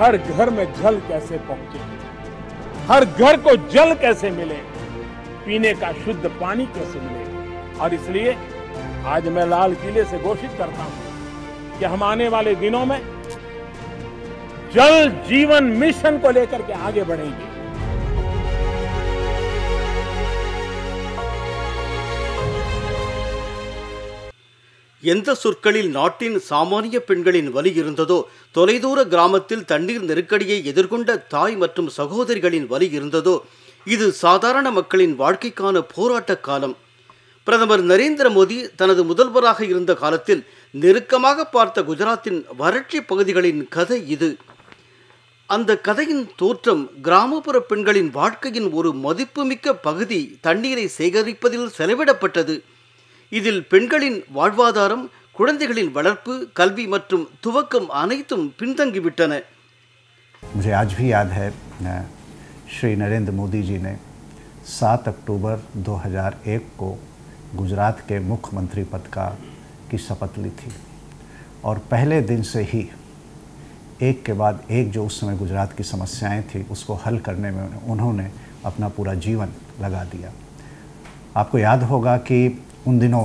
हर घर में जल कैसे पहुंचे हर घर को जल कैसे मिले पीने का शुद्ध पानी कैसे मिले और इसलिए आज मैं लाल किले से घोषित करता हूं कि हम आने वाले दिनों में जल जीवन मिशन को लेकर के आगे बढ़ेंगे எந்த சொற்களில் நாட்டின் சாமானிய பெண்களின் வலி இருந்ததோ தொலைதூர கிராமத்தில் தண்ணீர் நெருக்கடியை எதிர்கொண்ட தாய் மற்றும் சகோதரிகளின் வலி இருந்ததோ இது சாதாரண மக்களின் வாழ்க்கைக்கான போராட்ட காலம் பிரதமர் நரேந்திர மோடி தனது முதல்வராக இருந்த காலத்தில் நெருக்கமாக பார்த்த குஜராத்தின் வறட்சி பகுதிகளின் கதை இது அந்த கதையின் தோற்றம் கிராமப்புற பெண்களின் வாழ்க்கையின் ஒரு மதிப்புமிக்க பகுதி தண்ணீரை சேகரிப்பதில் செலவிடப்பட்டது இதில் பெண்களின் வாழ்வாதாரம் குழந்தைகளின் வளர்ப்பு கல்வி மற்றும் துவக்கம் அனைத்தும் मुझे आज भी याद है श्री नरेंद्र मोदी जी ने 7 अक्टूबर 2001 को गुजरात के मुख्यमंत्री पद का की शपथ ली थी और पहले दिन से ही एक के बाद एक जो उस समय गुजरात की समस्याएं थी उसको हल करने में उन्होंने अपना पूरा जीवन लगा दिया आपको याद होगा कि उन दिनों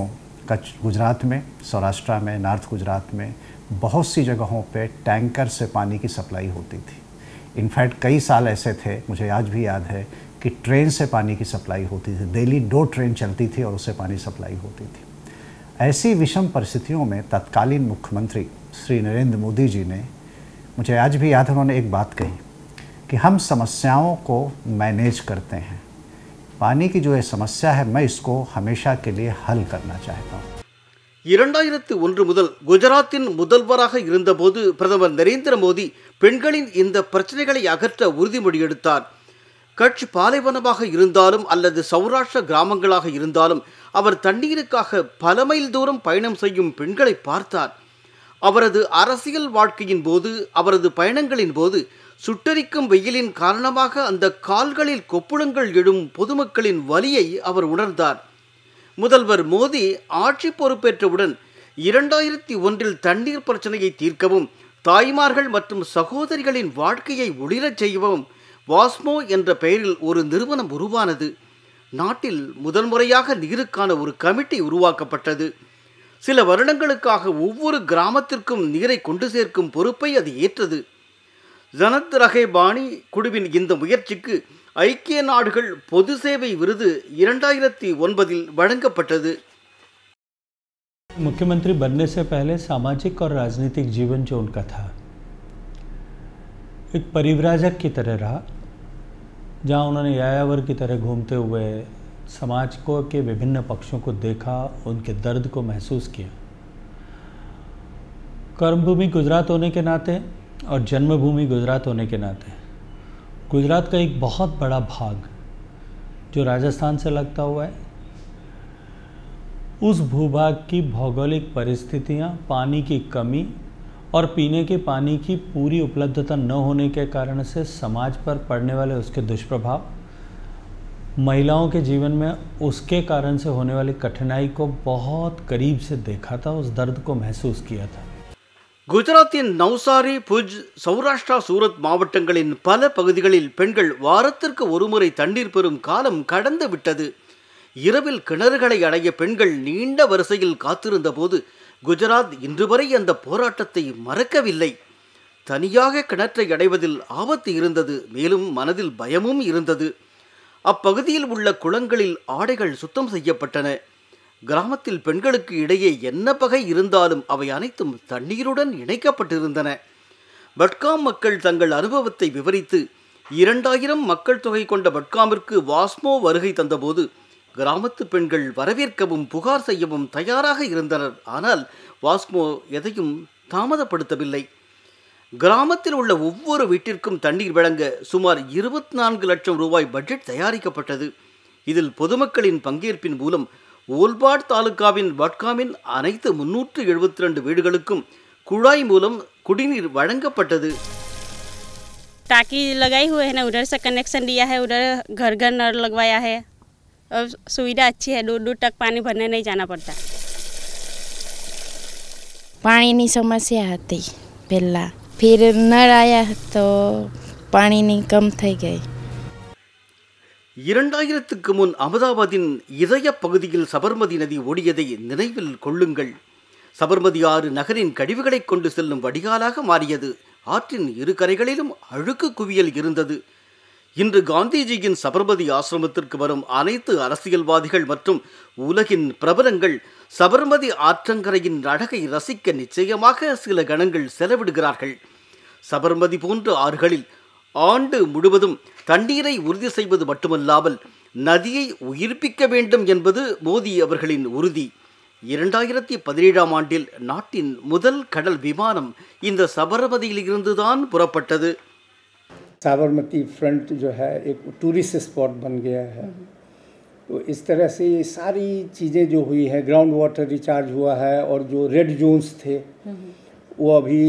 कच्छ गुजरात में सौराष्ट्र में नॉर्थ गुजरात में बहुत सी जगहों पे टैंकर से पानी की सप्लाई होती थी इनफैक्ट कई साल ऐसे थे मुझे आज भी याद है कि ट्रेन से पानी की सप्लाई होती थी डेली दो ट्रेन चलती थी और उससे पानी सप्लाई होती थी ऐसी विषम परिस्थितियों में तत्कालीन मुख्यमंत्री श्री नरेंद्र मोदी जी ने मुझे आज भी याद है उन्होंने एक बात कही कि हम समस्याओं को मैनेज करते हैं பானி கி ஜோ சமஸ்யா ஹை மை இஸ்கோ ஹமேஷா கே லியே ஹல் கர்னா சாஹதா இரண்டாயிரத்து ஒன்று முதல் குஜராத்தின் முதல்வராக இருந்தபோது பிரதமர் நரேந்திர மோடி பெண்களின் இந்த பிரச்சனைகளை அகற்ற உறுதிமொழி எடுத்தார் கட்ச் பாலைவனமாக இருந்தாலும் அல்லது சௌராஷ்டிர கிராமங்களாக இருந்தாலும் அவர் தண்ணீருக்காக பல மைல் தூரம் பயணம் செய்யும் பெண்களை பார்த்தார் அவரது அரசியல் வாழ்க்கையின் போது அவரது பயணங்களின் போது சுட்டரிக்கும் வெயிலின் காரணமாக அந்த கால்களில் கொப்புளங்கள் எழும் பொதுமக்களின் வலியை அவர் உணர்ந்தார் முதல்வர் மோடி ஆட்சி பொறுப்பேற்றவுடன் இரண்டாயிரத்தி ஒன்றில் தண்ணீர் பிரச்சனையை தீர்க்கவும் தாய்மார்கள் மற்றும் சகோதரிகளின் வாழ்க்கையை ஒளிரச் செய்யவும் வாஸ்மோ என்ற பெயரில் ஒரு நிறுவனம் உருவானது நாட்டில் முதன்முறையாக நீருக்கான ஒரு கமிட்டி உருவாக்கப்பட்டது சில வருடங்களுக்காக ஒவ்வொரு கிராமத்திற்கும் நீரை கொண்டு சேர்க்கும் பொறுப்பை அது ஏற்றது ஜனத் ரகே பாணி குழுவின் இந்த முயற்சிக்கு ஐக்கிய நாடுகள் பொது சேவை விருது இரண்டாயிரத்தி ஒன்பதில் வழங்கப்பட்டது முக்கியமந்திரி பர்னேச से पहले ஒரு और ஜீவன் ஜோன் கதா उनका था एक परिव्राजक की तरह रहा जहाँ उन्होंने समाज को के विभिन्न पक्षों को देखा उनके दर्द को महसूस किया कर्मभूमि गुजरात होने के नाते और जन्मभूमि गुजरात होने के नाते गुजरात का एक बहुत बड़ा भाग जो राजस्थान से लगता हुआ है उस भूभाग की भौगोलिक परिस्थितियाँ पानी की कमी और पीने के पानी की पूरी उपलब्धता न होने के कारण से समाज पर पड़ने वाले उसके दुष्प्रभाव महिलाओं के जीवन में उसके कारण से होने वाली कठिनाई को बहुत करीब से देखा था उस दर्द को महसूस किया था குஜராத்தின் நவ்சாரி புஜ் சௌராஷ்டிரா சூரத் மாவட்டங்களின் பல பகுதிகளில் பெண்கள் வாரத்திற்கு ஒருமுறை தண்ணீர் பெறும் காலம் கடந்து விட்டது இரவில் கிணறுகளை அடைய பெண்கள் நீண்ட வரிசையில் காத்திருந்த போது குஜராத் இன்று வரை அந்த போராட்டத்தை மறக்கவில்லை தனியாக கிணற்றை அடைவதில் ஆபத்து இருந்தது மேலும் மனதில் பயமும் இருந்தது அப்பகுதியில் உள்ள குளங்களில் ஆடைகள் சுத்தம் செய்யப்பட்டன கிராமத்தில் பெண்களுக்கு இடையே என்ன பகை இருந்தாலும் அவை அனைத்தும் தண்ணீருடன் இணைக்கப்பட்டிருந்தன பட்காம் மக்கள் தங்கள் அனுபவத்தை விவரித்து இரண்டாயிரம் மக்கள் தொகை கொண்ட பட்காமிற்கு வாஸ்மோ வருகை தந்தபோது கிராமத்து பெண்கள் வரவேற்கவும் புகார் செய்யவும் தயாராக இருந்தனர் ஆனால் வாஸ்மோ எதையும் தாமதப்படுத்தவில்லை கிராமத்தில் உள்ள ஒவ்வொரு வீட்டிற்கும் தண்ணீர் வழங்க சுமார் இருபத்தி நான்கு லட்சம் ரூபாய் பட்ஜெட் தயாரிக்கப்பட்டது இதில் பொதுமக்களின் பங்கேற்பின் மூலம் ஓல்பாட் தாலுகாவின் வட்காமின் அனைத்து முன்னூற்று எழுபத்தி ரெண்டு வீடுகளுக்கும் குழாய் மூலம் குடிநீர் வழங்கப்பட்டது டாக்கி லகாய் हुए है ना उधर से कनेक्शन लिया है उधर घर घर नल लगवाया है अब सुविधा अच्छी है दूर दूर ફિર નળ આવ્યા તો પાણીની કમ થઈ ગઈ இரண்டாயிரத்துக்கு முன் அகமதாபாத்தின் இதய பகுதியில் சபர்மதி நதி ஓடியதை நினைவில் கொள்ளுங்கள் சபர்மதி ஆறு நகரின் கழிவுகளை கொண்டு செல்லும் வடிகாலாக மாறியது ஆற்றின் இரு கரைகளிலும் அழுக்கு குவியல் இருந்தது இன்று காந்திஜியின் சபர்மதி ஆசிரமத்திற்கு வரும் அனைத்து அரசியல்வாதிகள் மற்றும் உலகின் பிரபலங்கள் சபர்மதி ஆற்றங்கரையின் அழகை ரசிக்க நிச்சயமாக சில கணங்கள் செலவிடுகிறார்கள் சபர்மதி போன்ற ஆறுகளில் ஆண்டு முழுவதும் தண்ணீரை உறுதி செய்வது மட்டுமல்லாமல் நதியை உயிர்ப்பிக்க வேண்டும் என்பது மோதி அவர்களின் உறுதி இரண்டாயிரத்தி பதினேழாம் ஆண்டில் நாட்டின் முதல் கடல் விமானம் இந்த சபர்மதியிலிருந்துதான் புறப்பட்டது சபர்மதி ஃப்ரண்ட் ஜோ ஹே டூரிஸ்ட் ஸ்பாட் स्पॉट तो इस तरह से ये सारी चीज़ें जो हुई हैं ग्राउंड वाटर रिचार्ज हुआ है और जो रेड जोन्स थे वो अभी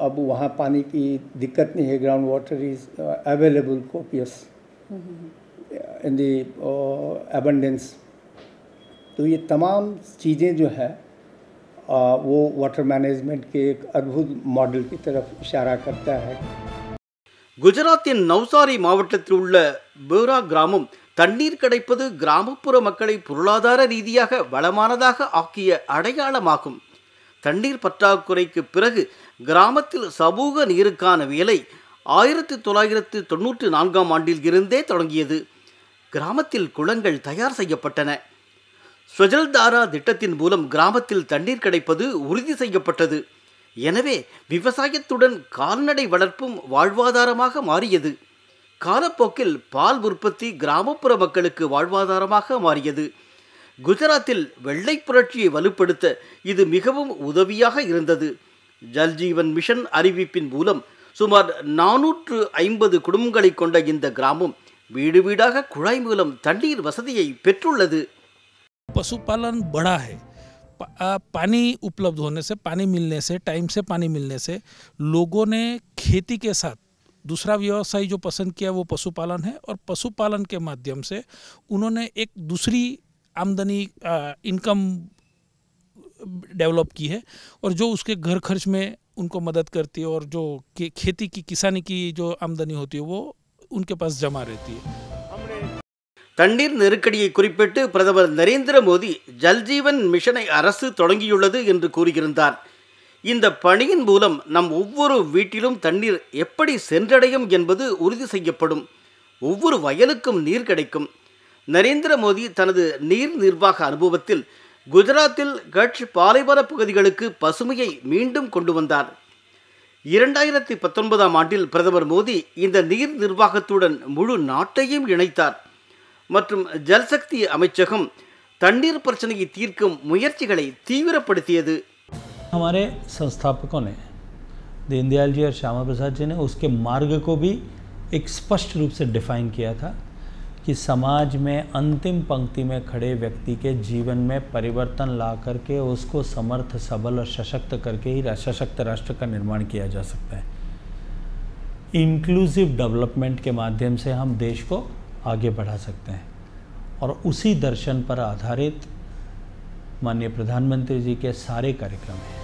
अब वहाँ पानी की दिक्कत नहीं है ground water is available copious in the abundance तो ये तमाम चीज़ें जो है आ, uh, वो वाटर मैनेजमेंट के एक अद्भुत मॉडल की तरफ इशारा करता है गुजरात नवसारी मावट உள்ள ग्राम தண்ணீர் கிடைப்பது கிராமப்புற மக்களை பொருளாதார ரீதியாக வளமானதாக ஆக்கிய அடையாளமாகும் தண்ணீர் பற்றாக்குறைக்கு பிறகு கிராமத்தில் சமூக நீருக்கான வேலை ஆயிரத்தி தொள்ளாயிரத்து தொன்னூற்றி நான்காம் ஆண்டில் இருந்தே தொடங்கியது கிராமத்தில் குளங்கள் தயார் செய்யப்பட்டன சுஜல்தாரா திட்டத்தின் மூலம் கிராமத்தில் தண்ணீர் கிடைப்பது உறுதி செய்யப்பட்டது எனவே விவசாயத்துடன் கால்நடை வளர்ப்பும் வாழ்வாதாரமாக மாறியது காலப்போக்கில் பால் உற்பத்தி கிராமப்புற மக்களுக்கு வாழ்வாதாரமாக மாறியது குஜராத்தில் வெள்ளை புரட்சியை வலுப்படுத்த இது மிகவும் உதவியாக இருந்தது ஜல்ஜீவன் மிஷன் அறிவிப்பின் மூலம் சுமார் நானூற்று ஐம்பது குடும்பங்களை கொண்ட இந்த கிராமம் வீடு வீடாக குழாய் மூலம் தண்ணீர் வசதியை பெற்றுள்ளது பசுபாலன் படா ஹே पानी பனி होने டைம்ஸே பனி मिलने லோகோனே टाइम से दूसरा व्यवसाय जो पसंद किया वो पशुपालन है और पशुपालन के माध्यम से उन्होंने एक दूसरी आमदनी इनकम डेवलप की है और जो उसके घर खर्च में उनको मदद करती है और जो खेती की किसानी की जो आमदनी होती है वो उनके पास जमा रहती है தண்ணீர் நெருக்கடியை குறிப்பிட்டு பிரதமர் நரேந்திர மோடி ஜல்ஜீவன் மிஷனை அரசு தொடங்கியுள்ளது என்று கூறியிருந்தார் இந்த பணியின் மூலம் நம் ஒவ்வொரு வீட்டிலும் தண்ணீர் எப்படி சென்றடையும் என்பது உறுதி செய்யப்படும் ஒவ்வொரு வயலுக்கும் நீர் கிடைக்கும் நரேந்திர மோடி தனது நீர் நிர்வாக அனுபவத்தில் குஜராத்தில் கட்ச் பாலைவர பகுதிகளுக்கு பசுமையை மீண்டும் கொண்டு வந்தார் இரண்டாயிரத்தி பத்தொன்பதாம் ஆண்டில் பிரதமர் மோடி இந்த நீர் நிர்வாகத்துடன் முழு நாட்டையும் இணைத்தார் மற்றும் ஜல்சக்தி அமைச்சகம் தண்ணீர் பிரச்சனையை தீர்க்கும் முயற்சிகளை தீவிரப்படுத்தியது हमारे संस्थापकों ने दीनदयाल जी और श्यामा प्रसाद जी ने उसके मार्ग को भी एक स्पष्ट रूप से डिफाइन किया था कि समाज में अंतिम पंक्ति में खड़े व्यक्ति के जीवन में परिवर्तन ला करके उसको समर्थ सबल और सशक्त करके ही सशक्त राष्ट्र का निर्माण किया जा सकता है इंक्लूसिव डेवलपमेंट के माध्यम से हम देश को आगे बढ़ा सकते हैं और उसी दर्शन पर आधारित माननीय प्रधानमंत्री जी के सारे कार्यक्रम हैं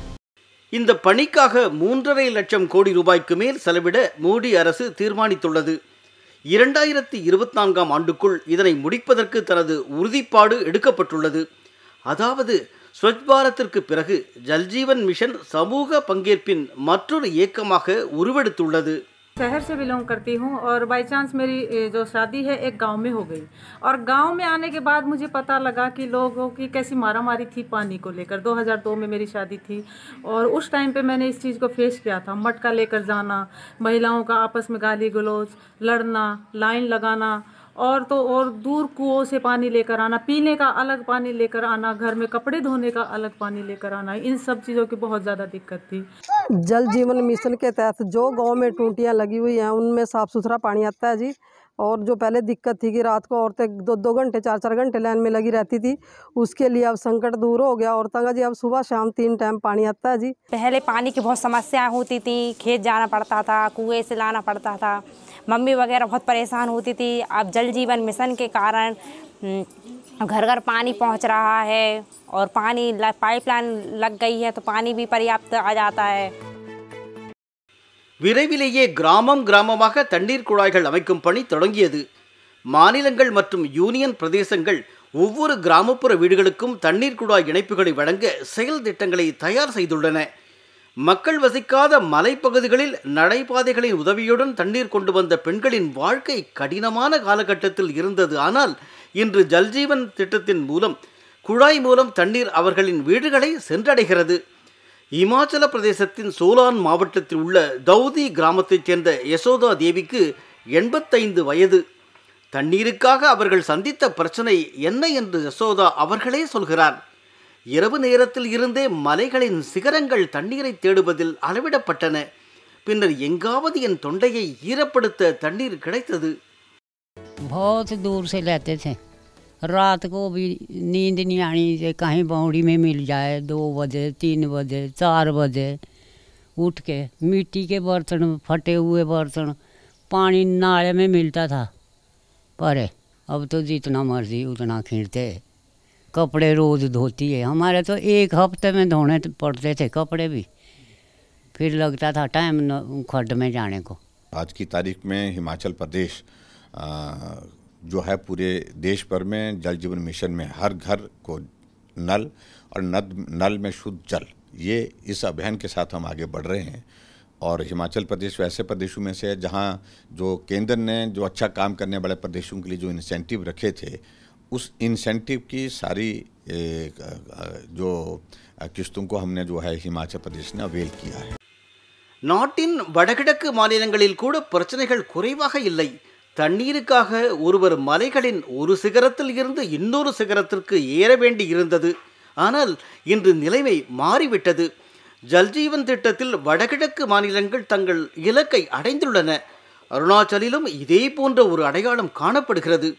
இந்த பணிக்காக மூன்றரை லட்சம் கோடி ரூபாய்க்கு மேல் செலவிட மோடி அரசு தீர்மானித்துள்ளது இரண்டாயிரத்தி இருபத்தி நான்காம் ஆண்டுக்குள் இதனை முடிப்பதற்கு தனது உறுதிப்பாடு எடுக்கப்பட்டுள்ளது அதாவது ஸ்வச் பாரத்திற்கு பிறகு ஜல்ஜீவன் மிஷன் சமூக பங்கேற்பின் மற்றொரு இயக்கமாக உருவெடுத்துள்ளது शहर से बिलोंग करती हूँ और बाय चांस मेरी जो शादी है एक गांव में हो गई और गांव में आने के बाद मुझे पता लगा कि लोगों की कैसी मारा मारी थी पानी को लेकर 2002 में मेरी शादी थी और उस टाइम पे मैंने इस चीज़ को फेस किया था मटका लेकर जाना महिलाओं का आपस में गाली गलौज लड़ना लाइन लगाना और तो और दूर कुओं से पानी लेकर आना पीने का अलग पानी लेकर आना घर में कपड़े धोने का अलग पानी लेकर आना इन सब चीज़ों की बहुत ज़्यादा दिक्कत थी जल जीवन मिशन के तहत जो गांव में टूटियाँ लगी हुई हैं उनमें साफ़ सुथरा पानी आता है जी और जो पहले दिक्कत थी कि रात को औरतें दो दो घंटे चार चार घंटे लाइन में लगी रहती थी उसके लिए अब संकट दूर हो गया औरतों का जी अब सुबह शाम तीन टाइम पानी आता है जी पहले पानी की बहुत समस्या होती थी खेत जाना पड़ता था कुएँ से लाना पड़ता था मम्मी वगैरह बहुत परेशान होती थी अब जल जीवन मिशन के कारण हम्म, घर घर पानी पहुँच रहा है और पानी पाइपलाइन लग गई है तो पानी भी पर्याप्त आ जाता है விரைவிலேயே கிராமம் கிராமமாக தண்ணீர் குழாய்கள் அமைக்கும் பணி தொடங்கியது மாநிலங்கள் மற்றும் யூனியன் பிரதேசங்கள் ஒவ்வொரு கிராமப்புற வீடுகளுக்கும் தண்ணீர் குழாய் இணைப்புகளை வழங்க செயல் திட்டங்களை தயார் செய்துள்ளன மக்கள் வசிக்காத மலைப்பகுதிகளில் நடைபாதைகளின் உதவியுடன் தண்ணீர் கொண்டு வந்த பெண்களின் வாழ்க்கை கடினமான காலகட்டத்தில் இருந்தது ஆனால் இன்று ஜல்ஜீவன் திட்டத்தின் மூலம் குழாய் மூலம் தண்ணீர் அவர்களின் வீடுகளை சென்றடைகிறது இமாச்சல பிரதேசத்தின் சோலான் மாவட்டத்தில் உள்ள தௌதி கிராமத்தைச் சேர்ந்த யசோதா தேவிக்கு எண்பத்தைந்து வயது தண்ணீருக்காக அவர்கள் சந்தித்த பிரச்சனை என்ன என்று யசோதா அவர்களே சொல்கிறார் இரவு நேரத்தில் இருந்தே மலைகளின் சிகரங்கள் தண்ணீரை தேடுவதில் அளவிடப்பட்டன பின்னர் எங்காவது என் தொண்டையை ஈரப்படுத்த தண்ணீர் கிடைத்தது रात को भी नींद नहीं आनी से कहीं बाउंड्री में मिल जाए दो बजे तीन बजे चार बजे उठ के मिट्टी के बर्तन फटे हुए बर्तन पानी नाले में मिलता था पर अब तो जितना मर्जी उतना खींचते कपड़े रोज़ धोती है हमारे तो एक हफ्ते में धोने तो पड़ते थे कपड़े भी फिर लगता था टाइम खड्ड में जाने को आज की तारीख में हिमाचल प्रदेश आ, जो है पूरे देश भर में जल जीवन मिशन में हर घर को नल और नद नल में शुद्ध जल ये इस अभियान के साथ हम आगे बढ़ रहे हैं और हिमाचल प्रदेश वैसे प्रदेशों में से है जहाँ जो केंद्र ने जो अच्छा काम करने वाले प्रदेशों के लिए जो इंसेंटिव रखे थे उस इंसेंटिव की सारी जो किस्तों को हमने जो है हिमाचल प्रदेश ने अवेल किया है நாட்டின் வடகிழக்கு மாநிலங்களில் கூட பிரச்சனைகள் குறைவாக இல்லை தண்ணீருக்காக ஒருவர் மலைகளின் ஒரு சிகரத்தில் இருந்து இன்னொரு சிகரத்திற்கு ஏற வேண்டி இருந்தது ஆனால் இன்று நிலைமை மாறிவிட்டது ஜல்ஜீவன் திட்டத்தில் வடகிழக்கு மாநிலங்கள் தங்கள் இலக்கை அடைந்துள்ளன அருணாச்சலிலும் இதே போன்ற ஒரு அடையாளம் காணப்படுகிறது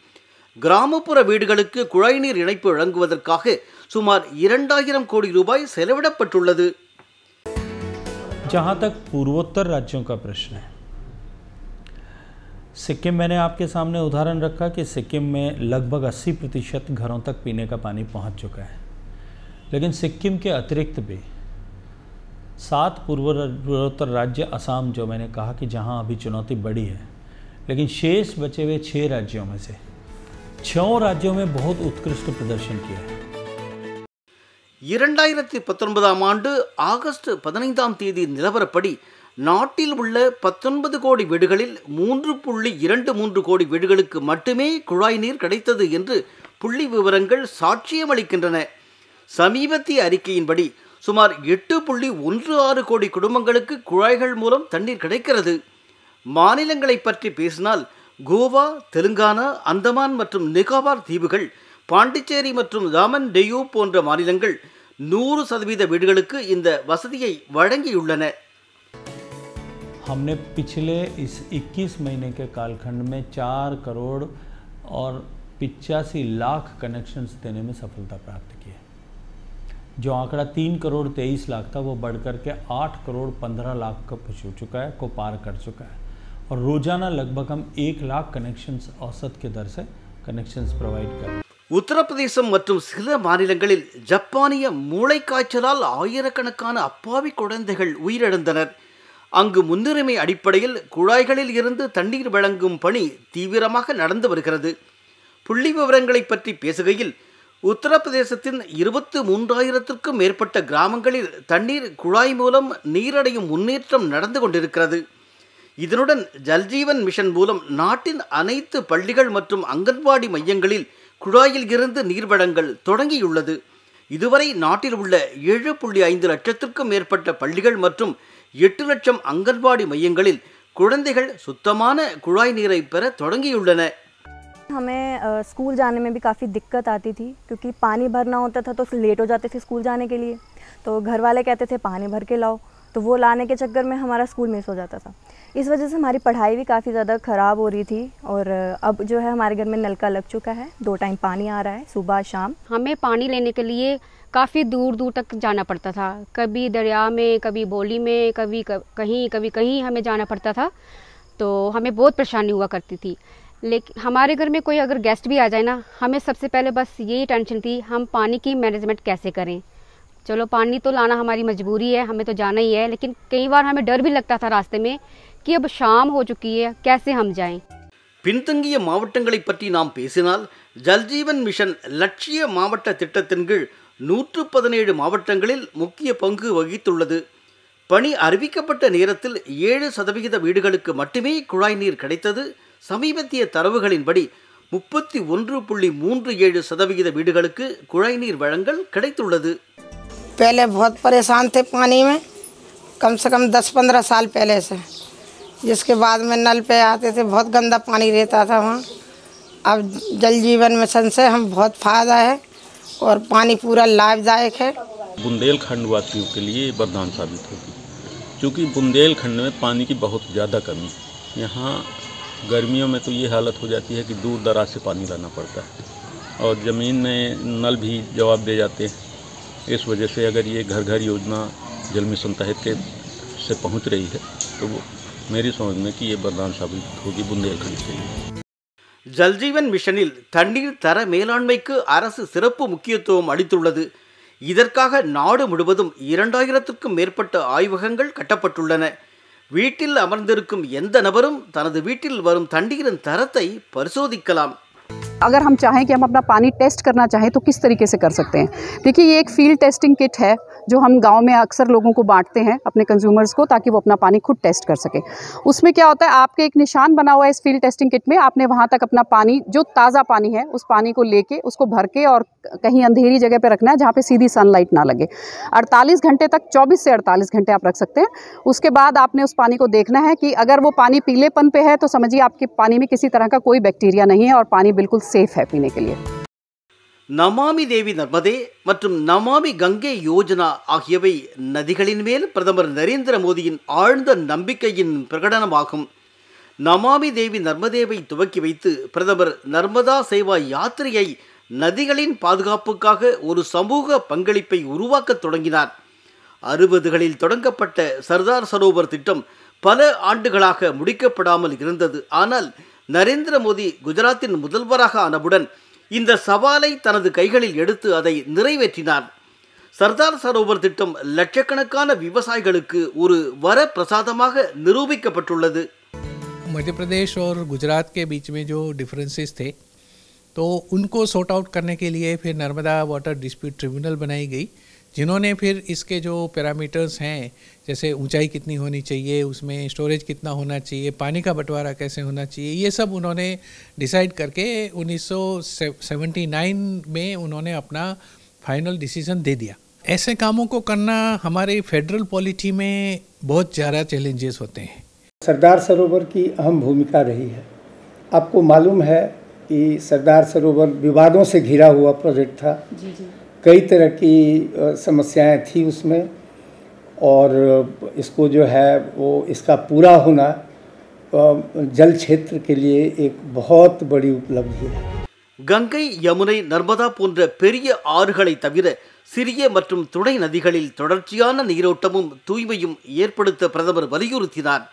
கிராமப்புற வீடுகளுக்கு குழாய்நீர் இணைப்பு வழங்குவதற்காக சுமார் இரண்டாயிரம் கோடி ரூபாய் செலவிடப்பட்டுள்ளது ஜாதக் பூர்வோத்தர் ராஜ்யம் கா பிரச்சனை सिक्किम मैंने आपके सामने उदाहरण रखा कि सिक्किम में लगभग 80 प्रतिशत घरों तक पीने का पानी पहुंच चुका है लेकिन सिक्किम के अतिरिक्त भी सात पूर्वोत्तर राज्य असम जो मैंने कहा कि जहां अभी चुनौती बड़ी है लेकिन शेष बचे हुए छः राज्यों में से छो राज्यों में बहुत उत्कृष्ट प्रदर्शन किया है இரண்டாயிரத்தி பத்தொன்பதாம் ஆண்டு ஆகஸ்ட் பதினைந்தாம் தேதி நிலவரப்படி நாட்டில் உள்ள பத்தொன்பது கோடி வீடுகளில் மூன்று புள்ளி இரண்டு மூன்று கோடி வீடுகளுக்கு மட்டுமே குழாய் நீர் கிடைத்தது என்று புள்ளி விவரங்கள் சாட்சியம் அளிக்கின்றன சமீபத்திய அறிக்கையின்படி சுமார் எட்டு புள்ளி ஒன்று ஆறு கோடி குடும்பங்களுக்கு குழாய்கள் மூலம் தண்ணீர் கிடைக்கிறது மாநிலங்களை பற்றி பேசினால் கோவா தெலுங்கானா அந்தமான் மற்றும் நிகோபார் தீவுகள் பாண்டிச்சேரி மற்றும் தாமன் டெயூ போன்ற மாநிலங்கள் நூறு சதவீத வீடுகளுக்கு இந்த வசதியை வழங்கியுள்ளன हमने पिछले इस 21 महीने के कालखंड में चार करोड़ और पिचासी लाख कनेक्शंस देने में सफलता प्राप्त की है जो आंकड़ा तीन करोड़ तेईस लाख था वो बढ़ के आठ करोड़ पंद्रह लाख का पहुँच चुका है को पार कर चुका है और रोजाना लगभग हम एक लाख कनेक्शंस औसत के दर से कनेक्शंस प्रोवाइड कर உத்தரப்பிரதேசம் மற்றும் சில மாநிலங்களில் ஜப்பானிய மூளைக்காய்ச்சலால் ஆயிரக்கணக்கான அப்பாவி குழந்தைகள் உயிரிழந்தனர் அங்கு முன்னுரிமை அடிப்படையில் குழாய்களில் இருந்து தண்ணீர் வழங்கும் பணி தீவிரமாக நடந்து வருகிறது புள்ளி விவரங்களை பற்றி பேசுகையில் உத்தரப்பிரதேசத்தின் இருபத்து மூன்றாயிரத்திற்கும் மேற்பட்ட கிராமங்களில் தண்ணீர் குழாய் மூலம் நீரடையும் முன்னேற்றம் நடந்து கொண்டிருக்கிறது இதனுடன் ஜல்ஜீவன் மிஷன் மூலம் நாட்டின் அனைத்து பள்ளிகள் மற்றும் அங்கன்வாடி மையங்களில் குழாயில் இருந்து நீர் வழங்கல் தொடங்கியுள்ளது இதுவரை நாட்டில் உள்ள ஏழு புள்ளி ஐந்து லட்சத்திற்கும் மேற்பட்ட பள்ளிகள் மற்றும் எட்டு லட்சம் हमें स्कूल जाने में भी काफ़ी दिक्कत आती थी क्योंकि पानी भरना होता था तो लेट हो जाते थे स्कूल जाने के लिए तो घर वाले कहते थे पानी भर के लाओ तो वो लाने के चक्कर में हमारा स्कूल मिस हो जाता था इस वजह से हमारी पढ़ाई भी काफ़ी ज़्यादा ख़राब हो रही थी और अब जो है हमारे घर में नलका लग चुका है दो टाइम पानी आ रहा है सुबह शाम हमें पानी लेने के लिए काफ़ी दूर दूर तक जाना पड़ता था कभी दरिया में कभी बोली में कभी कहीं कभी कहीं हमें जाना पड़ता था तो हमें बहुत परेशानी हुआ करती थी लेकिन हमारे घर में कोई अगर गेस्ट भी आ जाए ना हमें सबसे पहले बस यही टेंशन थी हम पानी की मैनेजमेंट कैसे करें चलो पानी तो लाना हमारी मजबूरी है हमें तो जाना ही है लेकिन कई बार हमें डर भी लगता था रास्ते में कि अब शाम हो चुकी है कैसे हम जाएं? பின்தங்கிய மாவட்டங்களை பற்றி நாம் பேசினால் ஜல்ஜீவன் மிஷன் லட்சிய மாவட்ட திட்டத்தின் கீழ் நூற்று பதினேழு மாவட்டங்களில் முக்கிய பங்கு வகித்துள்ளது பணி அறிவிக்கப்பட்ட நேரத்தில் ஏழு சதவிகித வீடுகளுக்கு மட்டுமே குழாய் நீர் கிடைத்தது சமீபத்திய தரவுகளின்படி முப்பத்தி ஒன்று புள்ளி மூன்று ஏழு சதவிகித வீடுகளுக்கு குழாய் நீர் வழங்கல் கிடைத்துள்ளது பேலே பரேசான் தே பானி पानी में कम से कम दस जिसके बाद में नल पे आते थे बहुत गंदा पानी रहता था वहाँ अब जल जीवन मिशन से हम बहुत फायदा है और पानी पूरा लाभदायक है बुंदेलखंड वासियों के लिए वरदान साबित होगी क्योंकि बुंदेलखंड में पानी की बहुत ज़्यादा कमी यहाँ गर्मियों में तो ये हालत हो जाती है कि दूर दराज से पानी लाना पड़ता है और ज़मीन में नल भी जवाब दे जाते हैं इस वजह से अगर ये घर घर योजना जल मिशन तहत के से पहुँच रही है तो वो मेरी समझ में कि ये बरदान साबित होगी ஜல்ஜீவன் மிஷனில் தண்ணீர் தர மேலாண்மைக்கு அரசு சிறப்பு முக்கியத்துவம் அளித்துள்ளது இதற்காக நாடு முழுவதும் இரண்டாயிரத்திற்கும் மேற்பட்ட ஆய்வகங்கள் கட்டப்பட்டுள்ளன வீட்டில் அமர்ந்திருக்கும் எந்த நபரும் தனது வீட்டில் வரும் தண்ணீரின் தரத்தை பரிசோதிக்கலாம் अगर हम चाहें कि हम अपना पानी टेस्ट करना चाहें तो किस तरीके से कर सकते हैं देखिए ये एक फील्ड टेस्टिंग किट है जो हम गाँव में अक्सर लोगों को बांटते हैं अपने कंज्यूमर्स को ताकि वो अपना पानी खुद टेस्ट कर सके उसमें क्या होता है आपके एक निशान बना हुआ है इस फील्ड टेस्टिंग किट में आपने वहाँ तक अपना पानी जो ताज़ा पानी है उस पानी को लेके उसको भर के और कहीं अंधेरी जगह पर रखना है जहाँ पर सीधी सनलाइट ना लगे अड़तालीस घंटे तक चौबीस से अड़तालीस घंटे आप रख सकते हैं उसके बाद आपने उस पानी को देखना है कि अगर वो पानी पीलेपन पर है तो समझिए आपके पानी में किसी तरह का कोई बैक्टीरिया नहीं है और पानी बिल्कुल सेफ़ है पीने के लिए நமாமி தேவி நர்மதே மற்றும் நமாமி கங்கை யோஜனா ஆகியவை நதிகளின் மேல் பிரதமர் நரேந்திர மோடியின் ஆழ்ந்த நம்பிக்கையின் பிரகடனமாகும் நமாமி தேவி நர்மதேவை துவக்கி வைத்து பிரதமர் நர்மதா சேவா யாத்திரையை நதிகளின் பாதுகாப்புக்காக ஒரு சமூக பங்களிப்பை உருவாக்கத் தொடங்கினார் அறுபதுகளில் தொடங்கப்பட்ட சர்தார் சரோவர் திட்டம் பல ஆண்டுகளாக முடிக்கப்படாமல் இருந்தது ஆனால் நரேந்திர மோடி குஜராத்தின் முதல்வராக ஆனவுடன் இந்த சவாலை தனது கைகளில் எடுத்து அதை நிறைவேற்றினார் சர்தார் சரோவர் திட்டம் லட்சக்கணக்கான விவசாயிகளுக்கு ஒரு வர பிரசாதமாக நிரூபிக்கப்பட்டுள்ளது மத்திய பிரதேஷ் ஓர் குஜராத் கே பீச் மே ஜோ டிஃபரன்சஸ் தே தோ உன்கோ சோர்ட் அவுட் கரனே கே லியே நர்மதா வாட்டர் டிஸ்பியூட் ட்ரிபியூனல் பனாயி கை जिन्होंने फिर इसके जो पैरामीटर्स हैं जैसे ऊंचाई कितनी होनी चाहिए उसमें स्टोरेज कितना होना चाहिए पानी का बंटवारा कैसे होना चाहिए ये सब उन्होंने डिसाइड करके 1979 में उन्होंने अपना फाइनल डिसीजन दे दिया ऐसे कामों को करना हमारे फेडरल पॉलिटी में बहुत ज़्यादा चैलेंजेस होते हैं सरदार सरोवर की अहम भूमिका रही है आपको मालूम है कि सरदार सरोवर विवादों से घिरा हुआ प्रोजेक्ट था जी जी कई तरह की समस्याएं थी उसमें और इसको जो है वो इसका पूरा होना जल क्षेत्र के लिए एक बहुत बड़ी उपलब्धि है கங்கை யமுனை நர்மதா போன்ற பெரிய ஆறுகளை தவிர சிறிய மற்றும் துணை நதிகளில் தொடர்ச்சியான நீரோட்டமும் தூய்மையும் ஏற்படுத்த பிரதமர் வலியுறுத்தினார்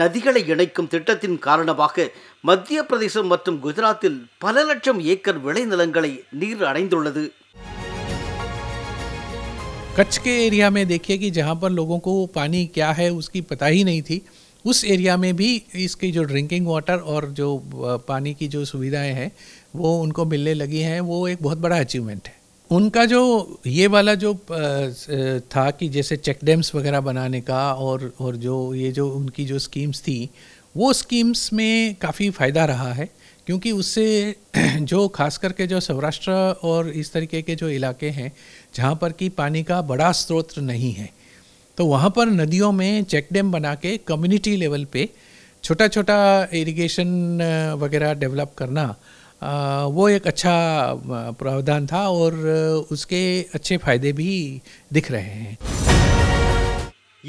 நதிகளை இணைக்கும் திட்டத்தின் காரணமாக மத்திய பிரதேசம் மற்றும் குஜராத்தில் பல லட்சம் ஏக்கர் விளைநிலங்களை நீர் அடைந்துள்ளது कच्छ के एरिया में देखिए कि जहाँ पर लोगों को पानी क्या है उसकी पता ही नहीं थी उस एरिया में भी इसकी जो ड्रिंकिंग वाटर और जो पानी की जो सुविधाएं हैं वो उनको मिलने लगी हैं वो एक बहुत बड़ा अचीवमेंट है उनका जो ये वाला जो था कि जैसे चेक डैम्स वगैरह बनाने का और और जो ये जो उनकी जो स्कीम्स थी वो स्कीम्स में काफ़ी फ़ायदा रहा है क्योंकि उससे जो खास करके जो सौराष्ट्र और इस तरीके के जो इलाके हैं जहाँ पर कि पानी का बड़ा स्रोत नहीं है तो वहाँ पर नदियों में चेक डैम बना के कम्युनिटी लेवल पे छोटा छोटा इरिगेशन वगैरह डेवलप करना वो एक अच्छा प्रावधान था और उसके अच्छे फायदे भी दिख रहे हैं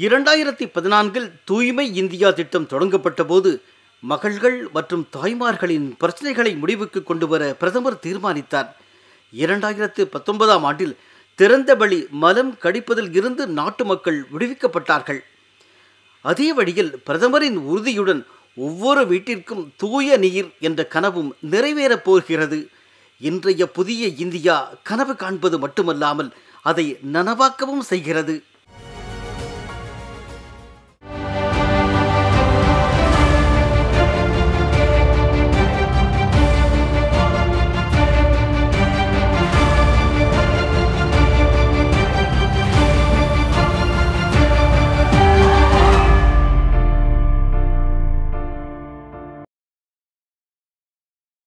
இரண்டாயிரத்தி பதினான்கில் தூய்மை இந்தியா திட்டம் தொடங்கப்பட்ட போது மகள்கள் மற்றும் தாய்மார்களின் பிரச்சனைகளை முடிவுக்கு கொண்டுவர பிரதமர் தீர்மானித்தார் இரண்டாயிரத்து பத்தொன்பதாம் ஆண்டில் திறந்த வழி மலம் கடிப்பதில் இருந்து நாட்டு மக்கள் விடுவிக்கப்பட்டார்கள் அதே வழியில் பிரதமரின் உறுதியுடன் ஒவ்வொரு வீட்டிற்கும் தூய நீர் என்ற கனவும் நிறைவேறப் போகிறது இன்றைய புதிய இந்தியா கனவு காண்பது மட்டுமல்லாமல் அதை நனவாக்கவும் செய்கிறது